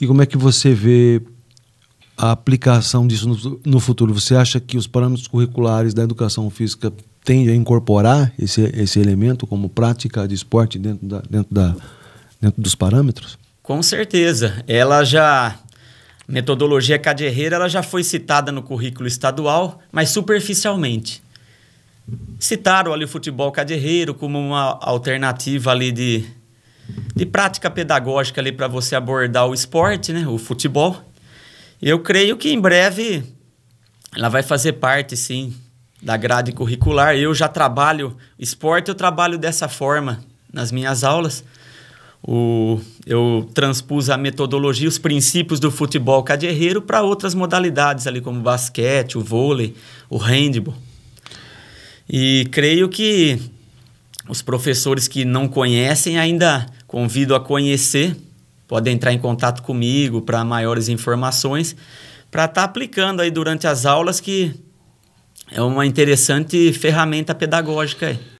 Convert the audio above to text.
E, como é que você vê a aplicação disso no, no, futuro? Você acha que os parâmetros curriculares da educação física tendem a incorporar esse, esse elemento como prática de esporte dentro, da, dentro, da, dentro dos parâmetros? Com certeza. Ela já. Metodologia Cadierreira ela já foi citada no currículo estadual, mas superficialmente. Citaram ali o futebol cadierreiro como uma alternativa ali de de prática pedagógica ali para você abordar o esporte, né, o futebol. Eu creio que em breve ela vai fazer parte, sim, da grade curricular. Eu já trabalho esporte, eu trabalho dessa forma nas minhas aulas. O, eu transpus a metodologia, os princípios do futebol cadeirreiro para outras modalidades ali, como basquete, o vôlei, o handball. E creio que os professores que não conhecem ainda Convido a conhecer, podem entrar em contato comigo para maiores informações, para estar tá aplicando aí durante as aulas, que é uma interessante ferramenta pedagógica aí.